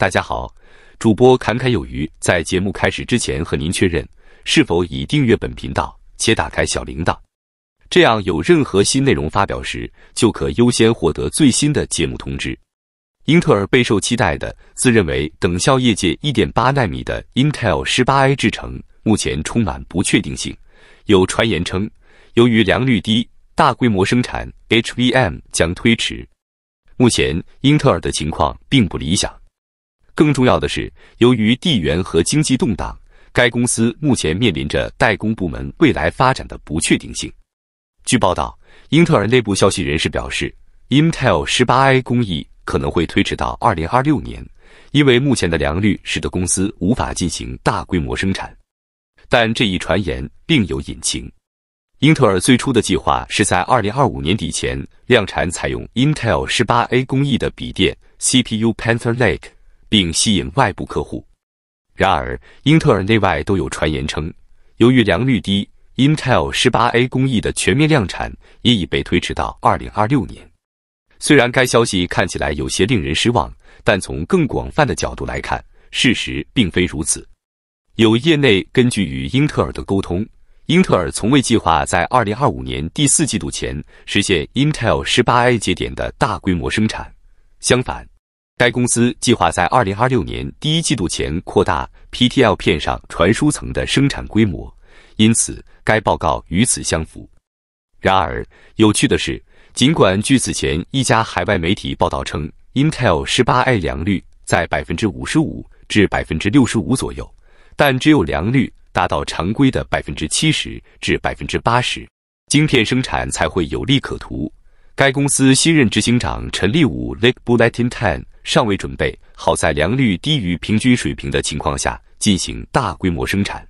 大家好，主播侃侃有余。在节目开始之前，和您确认是否已订阅本频道且打开小铃铛，这样有任何新内容发表时，就可优先获得最新的节目通知。英特尔备受期待的自认为等效业界一点八纳米的 Intel 十八 A 制程，目前充满不确定性。有传言称，由于良率低，大规模生产 HVM 将推迟。目前，英特尔的情况并不理想。更重要的是，由于地缘和经济动荡，该公司目前面临着代工部门未来发展的不确定性。据报道，英特尔内部消息人士表示，Intel 18A 工艺可能会推迟到2026年，因为目前的良率使得公司无法进行大规模生产。但这一传言另有隐情。英特尔最初的计划是在2025年底前量产采用 Intel 18A 工艺的笔电 CPU Panther Lake。并吸引外部客户。然而，英特尔内外都有传言称，由于良率低，Intel 18A 工艺的全面量产也已被推迟到2026年。虽然该消息看起来有些令人失望，但从更广泛的角度来看，事实并非如此。有业内根据与英特尔的沟通，英特尔从未计划在2025年第四季度前实现 Intel 18A 节点的大规模生产。相反，该公司计划在二零二六年第一季度前扩大 P T L 片上传输层的生产规模，因此该报告与此相符。然而，有趣的是，尽管据此前一家海外媒体报道称，Intel 十八 A 良率在百分之五十五至百分之六十五左右，但只有良率达到常规的百分之七十至百分之八十，晶片生产才会有利可图。该公司新任执行长陈立武 （Lake Bulletin t e n 尚未准备好在良率低于平均水平的情况下进行大规模生产。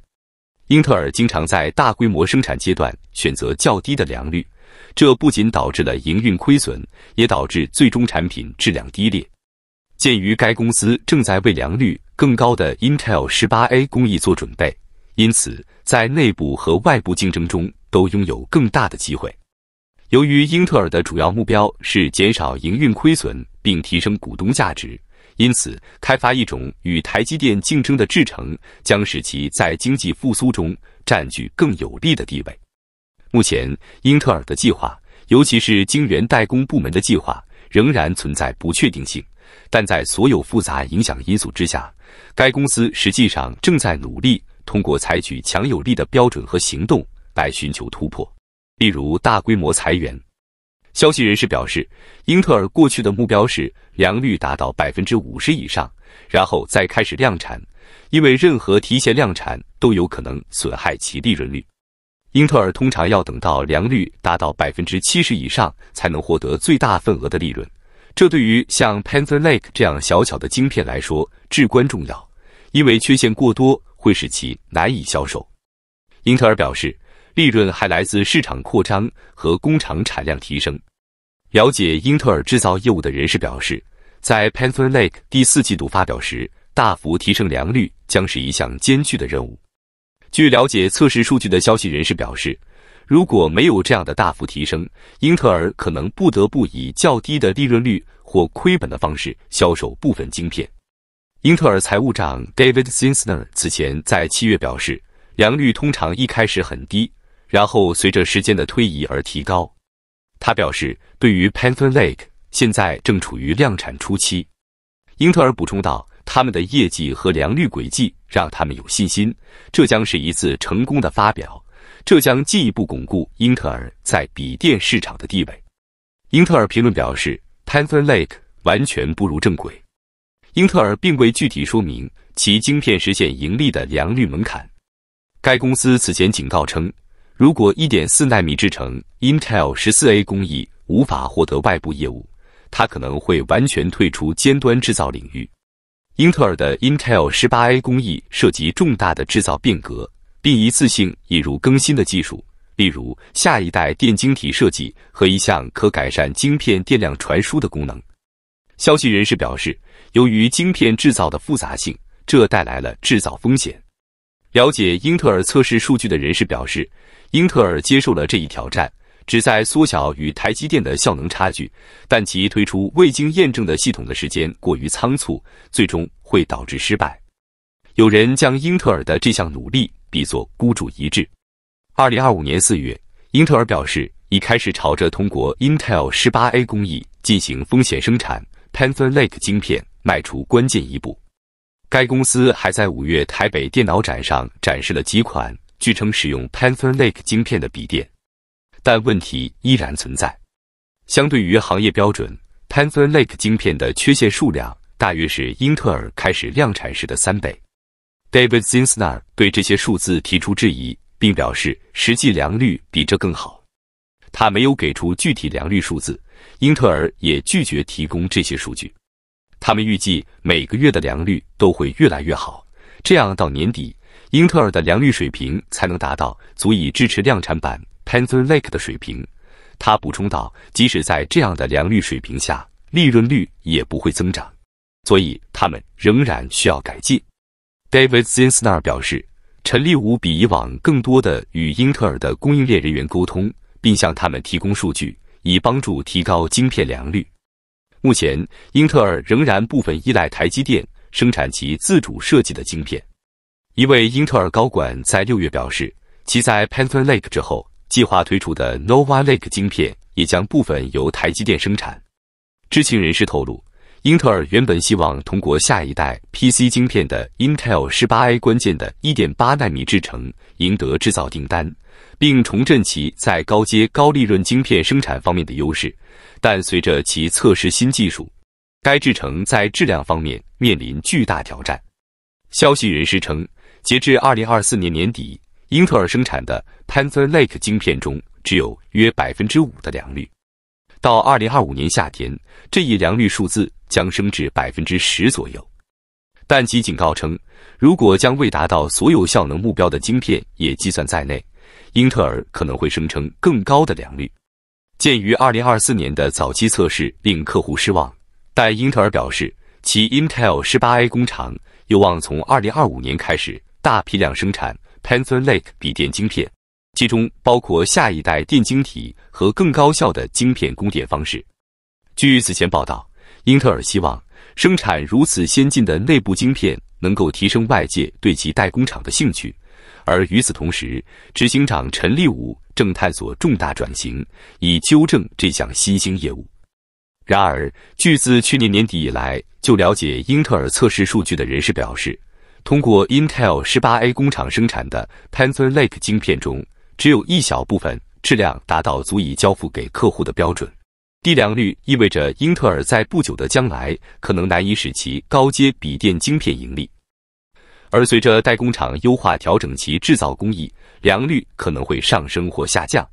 英特尔经常在大规模生产阶段选择较低的良率，这不仅导致了营运亏损，也导致最终产品质量低劣。鉴于该公司正在为良率更高的 Intel 18A 工艺做准备，因此在内部和外部竞争中都拥有更大的机会。由于英特尔的主要目标是减少营运亏损并提升股东价值，因此开发一种与台积电竞争的制程，将使其在经济复苏中占据更有利的地位。目前，英特尔的计划，尤其是晶圆代工部门的计划，仍然存在不确定性。但在所有复杂影响因素之下，该公司实际上正在努力通过采取强有力的标准和行动来寻求突破。例如大规模裁员，消息人士表示，英特尔过去的目标是良率达到百分之五十以上，然后再开始量产，因为任何提前量产都有可能损害其利润率。英特尔通常要等到良率达到百分之七十以上，才能获得最大份额的利润。这对于像 Panther Lake 这样小巧的晶片来说至关重要，因为缺陷过多会使其难以销售。英特尔表示。利润还来自市场扩张和工厂产量提升。了解英特尔制造业务的人士表示，在 Panther Lake 第四季度发表时，大幅提升良率将是一项艰巨的任务。据了解，测试数据的消息人士表示，如果没有这样的大幅提升，英特尔可能不得不以较低的利润率或亏本的方式销售部分晶片。英特尔财务长 David s i n s n e r 此前在七月表示，良率通常一开始很低。然后随着时间的推移而提高，他表示，对于 Panther Lake，现在正处于量产初期。英特尔补充道，他们的业绩和良率轨迹让他们有信心，这将是一次成功的发表，这将进一步巩固英特尔在笔电市场的地位。英特尔评论表示，Panther Lake 完全步入正轨。英特尔并未具体说明其晶片实现盈利的良率门槛。该公司此前警告称。如果1.4纳米制成 Intel 14A 工艺无法获得外部业务，它可能会完全退出尖端制造领域。英特尔的 Intel 18A 工艺涉及重大的制造变革，并一次性引入更新的技术，例如下一代电晶体设计和一项可改善晶片电量传输的功能。消息人士表示，由于晶片制造的复杂性，这带来了制造风险。了解英特尔测试数据的人士表示。英特尔接受了这一挑战，旨在缩小与台积电的效能差距，但其推出未经验证的系统的时间过于仓促，最终会导致失败。有人将英特尔的这项努力比作孤注一掷。二零二五年四月，英特尔表示已开始朝着通过 Intel 十八 A 工艺进行风险生产 Panther Lake 芯片迈出关键一步。该公司还在五月台北电脑展上展示了几款。据称使用 Panther Lake 晶片的笔电，但问题依然存在。相对于行业标准，Panther Lake 晶片的缺陷数量大约是英特尔开始量产时的三倍。David Zinsner 对这些数字提出质疑，并表示实际良率比这更好。他没有给出具体良率数字，英特尔也拒绝提供这些数据。他们预计每个月的良率都会越来越好，这样到年底。英特尔的良率水平才能达到足以支持量产版 Panther Lake 的水平，他补充道：“即使在这样的良率水平下，利润率也不会增长，所以他们仍然需要改进。” David Zinsner 表示，陈立武比以往更多的与英特尔的供应链人员沟通，并向他们提供数据，以帮助提高晶片良率。目前，英特尔仍然部分依赖台积电生产其自主设计的晶片。一位英特尔高管在六月表示，其在 Panther Lake 之后计划推出的 Nova Lake 芯片也将部分由台积电生产。知情人士透露，英特尔原本希望通过下一代 PC 芯片的 Intel 18A 关键的1.8纳米制程赢得制造订单，并重振其在高阶高利润晶片生产方面的优势。但随着其测试新技术，该制程在质量方面面临巨大挑战。消息人士称。截至二零二四年年底，英特尔生产的 Panther Lake 晶片中只有约百分之五的良率。到二零二五年夏天，这一良率数字将升至百分之十左右。但其警告称，如果将未达到所有效能目标的晶片也计算在内，英特尔可能会声称更高的良率。鉴于二零二四年的早期测试令客户失望，但英特尔表示，其 Intel 十八 A 工厂有望从二零二五年开始。大批量生产 Panther Lake 笔电晶片，其中包括下一代电晶体和更高效的晶片供电方式。据此前报道，英特尔希望生产如此先进的内部晶片能够提升外界对其代工厂的兴趣，而与此同时，执行长陈立武正探索重大转型，以纠正这项新兴业务。然而，据自去年年底以来就了解英特尔测试数据的人士表示。通过 Intel 18A 工厂生产的 Panther Lake 芯片中，只有一小部分质量达到足以交付给客户的标准。低良率意味着英特尔在不久的将来可能难以使其高阶笔电芯片盈利。而随着代工厂优化调整其制造工艺，良率可能会上升或下降。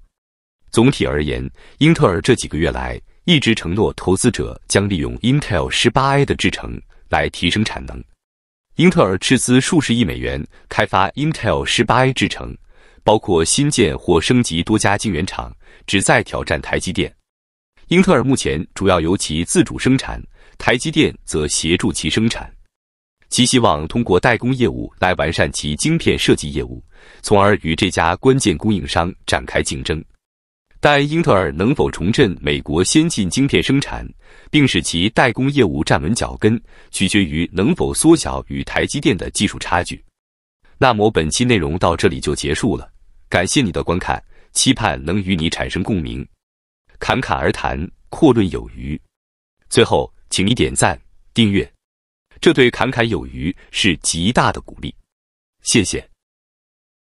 总体而言，英特尔这几个月来一直承诺投资者将利用 Intel 18A 的制程来提升产能。英特尔斥资数十亿美元开发 Intel 18A 制程，包括新建或升级多家晶圆厂，旨在挑战台积电。英特尔目前主要由其自主生产，台积电则协助其生产。其希望通过代工业务来完善其晶片设计业务，从而与这家关键供应商展开竞争。但英特尔能否重振美国先进晶片生产，并使其代工业务站稳脚跟，取决于能否缩小与台积电的技术差距。那么本期内容到这里就结束了，感谢你的观看，期盼能与你产生共鸣。侃侃而谈，阔论有余。最后，请你点赞、订阅，这对侃侃有余是极大的鼓励。谢谢。